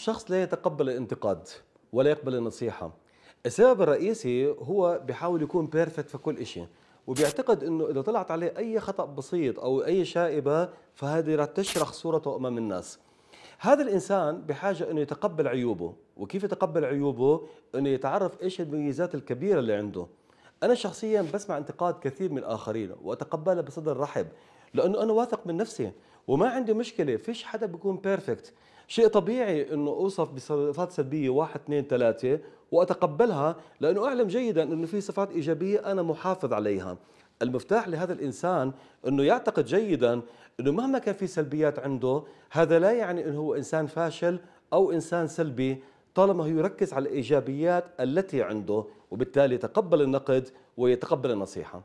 شخص لا يتقبل الانتقاد ولا يقبل النصيحه السبب الرئيسي هو بحاول يكون بيرفكت في كل شيء وبيعتقد انه اذا طلعت عليه اي خطا بسيط او اي شائبه فهذه راح تشرح صورته امام الناس هذا الانسان بحاجه انه يتقبل عيوبه وكيف يتقبل عيوبه انه يتعرف ايش المميزات الكبيره اللي عنده انا شخصيا بسمع انتقاد كثير من الاخرين واتقبله بصدر رحب لانه انا واثق من نفسي وما عندي مشكله فيش حدا بيكون بيرفكت شيء طبيعي انه اوصف بصفات سلبيه واحد اثنين ثلاثه واتقبلها لانه اعلم جيدا انه في صفات ايجابيه انا محافظ عليها المفتاح لهذا الانسان انه يعتقد جيدا انه مهما كان في سلبيات عنده هذا لا يعني انه هو انسان فاشل او انسان سلبي طالما هو يركز على الايجابيات التي عنده وبالتالي يتقبل النقد ويتقبل النصيحه